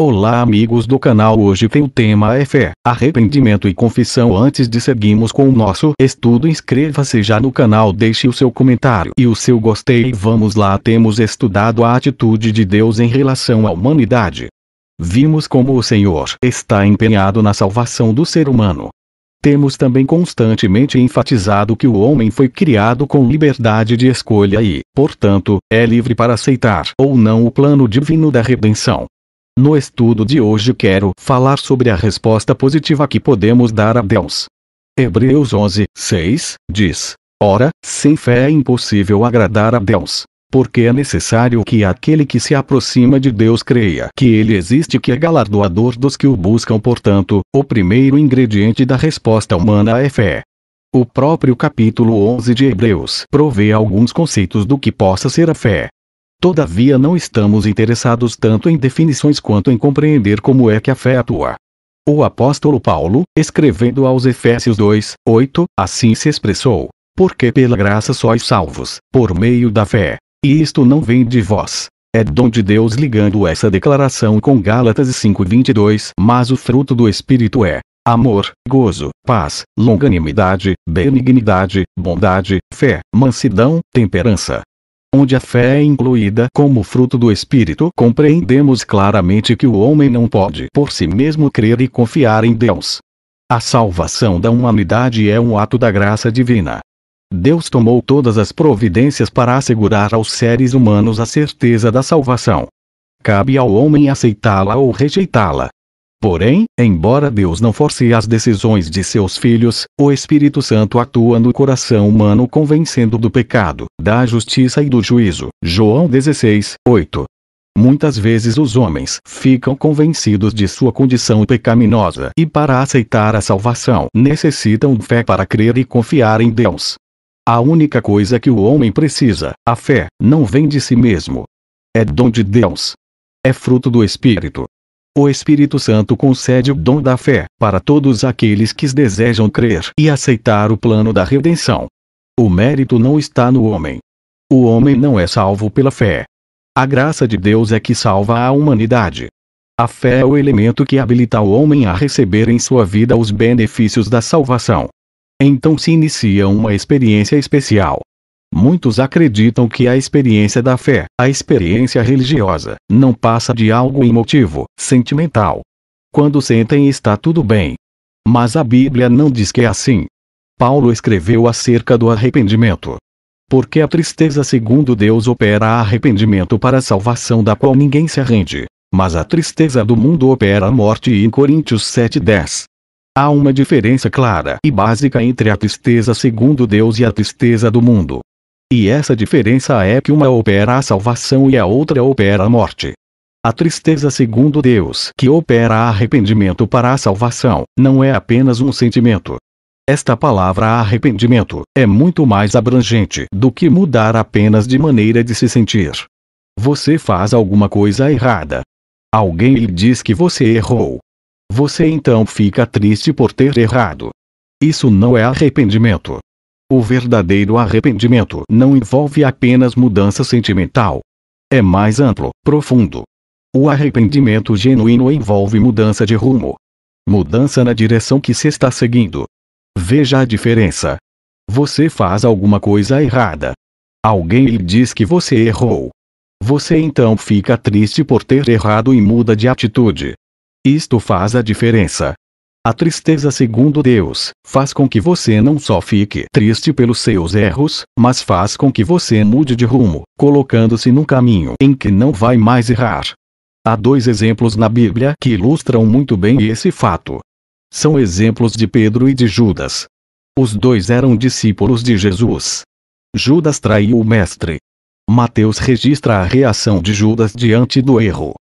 Olá amigos do canal hoje tem o tema é fé, arrependimento e confissão antes de seguirmos com o nosso estudo inscreva-se já no canal deixe o seu comentário e o seu gostei vamos lá temos estudado a atitude de Deus em relação à humanidade. Vimos como o Senhor está empenhado na salvação do ser humano. Temos também constantemente enfatizado que o homem foi criado com liberdade de escolha e, portanto, é livre para aceitar ou não o plano divino da redenção. No estudo de hoje quero falar sobre a resposta positiva que podemos dar a Deus. Hebreus 11, 6, diz: Ora, sem fé é impossível agradar a Deus, porque é necessário que aquele que se aproxima de Deus creia que ele existe e que é galardoador dos que o buscam. Portanto, o primeiro ingrediente da resposta humana é fé. O próprio capítulo 11 de Hebreus provê alguns conceitos do que possa ser a fé. Todavia não estamos interessados tanto em definições quanto em compreender como é que a fé atua. O apóstolo Paulo, escrevendo aos Efésios 2, 8, assim se expressou: Porque pela graça sois salvos, por meio da fé. E isto não vem de vós, é dom de Deus ligando essa declaração com Gálatas 5:22, mas o fruto do espírito é amor, gozo, paz, longanimidade, benignidade, bondade, fé, mansidão, temperança onde a fé é incluída como fruto do Espírito, compreendemos claramente que o homem não pode por si mesmo crer e confiar em Deus. A salvação da humanidade é um ato da graça divina. Deus tomou todas as providências para assegurar aos seres humanos a certeza da salvação. Cabe ao homem aceitá-la ou rejeitá-la. Porém, embora Deus não force as decisões de seus filhos, o Espírito Santo atua no coração humano convencendo do pecado, da justiça e do juízo. João 16, 8. Muitas vezes os homens ficam convencidos de sua condição pecaminosa e, para aceitar a salvação, necessitam de fé para crer e confiar em Deus. A única coisa que o homem precisa, a fé, não vem de si mesmo. É dom de Deus. É fruto do Espírito o Espírito Santo concede o dom da fé para todos aqueles que desejam crer e aceitar o plano da redenção. O mérito não está no homem. O homem não é salvo pela fé. A graça de Deus é que salva a humanidade. A fé é o elemento que habilita o homem a receber em sua vida os benefícios da salvação. Então se inicia uma experiência especial, Muitos acreditam que a experiência da fé, a experiência religiosa, não passa de algo emotivo, sentimental. Quando sentem está tudo bem. Mas a Bíblia não diz que é assim. Paulo escreveu acerca do arrependimento. Porque a tristeza, segundo Deus, opera arrependimento para a salvação da qual ninguém se rende, mas a tristeza do mundo opera a morte em Coríntios 7:10. Há uma diferença clara e básica entre a tristeza segundo Deus e a tristeza do mundo. E essa diferença é que uma opera a salvação e a outra opera a morte. A tristeza, segundo Deus, que opera arrependimento para a salvação, não é apenas um sentimento. Esta palavra arrependimento é muito mais abrangente do que mudar apenas de maneira de se sentir. Você faz alguma coisa errada. Alguém lhe diz que você errou. Você então fica triste por ter errado. Isso não é arrependimento. O verdadeiro arrependimento não envolve apenas mudança sentimental. É mais amplo, profundo. O arrependimento genuíno envolve mudança de rumo. Mudança na direção que se está seguindo. Veja a diferença. Você faz alguma coisa errada. Alguém lhe diz que você errou. Você então fica triste por ter errado e muda de atitude. Isto faz a diferença. A tristeza, segundo Deus, faz com que você não só fique triste pelos seus erros, mas faz com que você mude de rumo, colocando-se num caminho em que não vai mais errar. Há dois exemplos na Bíblia que ilustram muito bem esse fato. São exemplos de Pedro e de Judas. Os dois eram discípulos de Jesus. Judas traiu o Mestre. Mateus registra a reação de Judas diante do erro.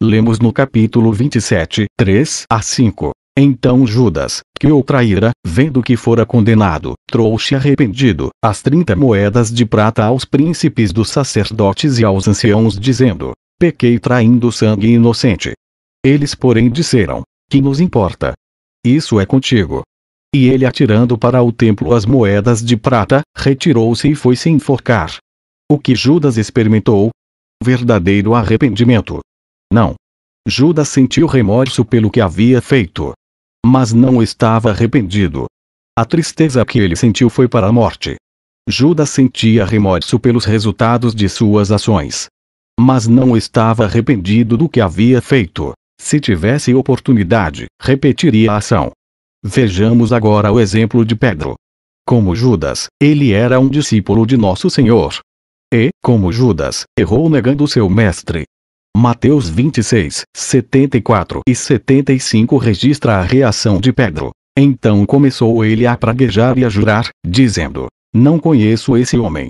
Lemos no capítulo 27, 3 a 5. Então Judas, que o traíra, vendo que fora condenado, trouxe arrependido, as trinta moedas de prata aos príncipes dos sacerdotes e aos anciãos, dizendo: Pequei traindo sangue inocente. Eles, porém, disseram: Que nos importa? Isso é contigo. E ele, atirando para o templo as moedas de prata, retirou-se e foi se enforcar. O que Judas experimentou? Verdadeiro arrependimento. Não. Judas sentiu remorso pelo que havia feito. Mas não estava arrependido. A tristeza que ele sentiu foi para a morte. Judas sentia remorso pelos resultados de suas ações. Mas não estava arrependido do que havia feito. Se tivesse oportunidade, repetiria a ação. Vejamos agora o exemplo de Pedro. Como Judas, ele era um discípulo de Nosso Senhor. E, como Judas, errou negando seu mestre, Mateus 26, 74 e 75 registra a reação de Pedro. Então começou ele a praguejar e a jurar, dizendo: Não conheço esse homem.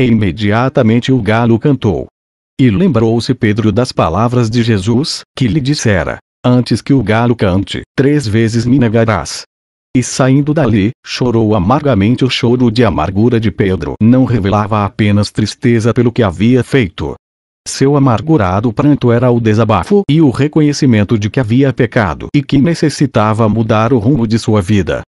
E imediatamente o galo cantou. E lembrou-se Pedro das palavras de Jesus, que lhe dissera: Antes que o galo cante, três vezes me negarás. E saindo dali, chorou amargamente. O choro de amargura de Pedro não revelava apenas tristeza pelo que havia feito, seu amargurado pranto era o desabafo e o reconhecimento de que havia pecado e que necessitava mudar o rumo de sua vida.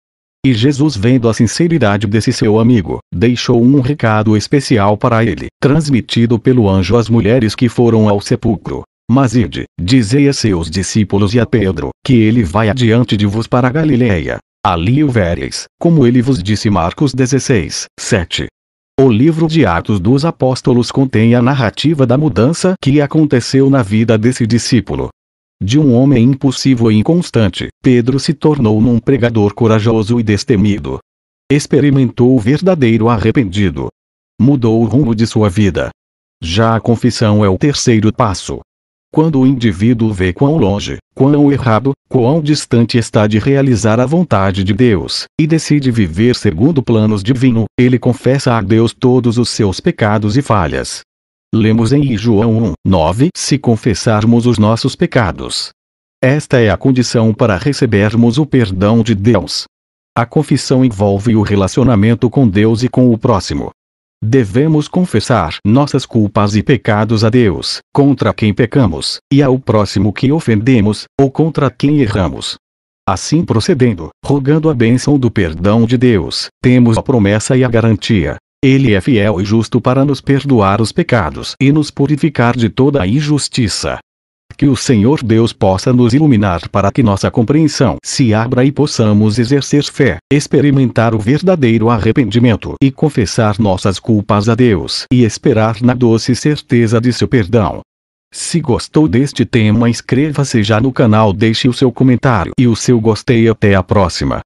E Jesus, vendo a sinceridade desse seu amigo, deixou um recado especial para ele, transmitido pelo anjo às mulheres que foram ao sepulcro. Mas ide, dizei a seus discípulos e a Pedro, que ele vai adiante de vos para a Galileia. Ali o vereis, como ele vos disse Marcos 16, 7. O livro de Atos dos Apóstolos contém a narrativa da mudança que aconteceu na vida desse discípulo. De um homem impulsivo e inconstante, Pedro se tornou num pregador corajoso e destemido. Experimentou o verdadeiro arrependido. Mudou o rumo de sua vida. Já a confissão é o terceiro passo. Quando o indivíduo vê quão longe, quão errado, quão distante está de realizar a vontade de Deus, e decide viver segundo planos divino, ele confessa a Deus todos os seus pecados e falhas. Lemos em João 1, 9: Se confessarmos os nossos pecados. Esta é a condição para recebermos o perdão de Deus. A confissão envolve o relacionamento com Deus e com o próximo, Devemos confessar nossas culpas e pecados a Deus, contra quem pecamos, e ao próximo que ofendemos, ou contra quem erramos. Assim procedendo, rogando a bênção do perdão de Deus, temos a promessa e a garantia. Ele é fiel e justo para nos perdoar os pecados e nos purificar de toda a injustiça. Que o Senhor Deus possa nos iluminar para que nossa compreensão se abra e possamos exercer fé, experimentar o verdadeiro arrependimento e confessar nossas culpas a Deus e esperar na doce certeza de seu perdão. Se gostou deste tema, inscreva-se já no canal, deixe o seu comentário e o seu gostei. Até a próxima.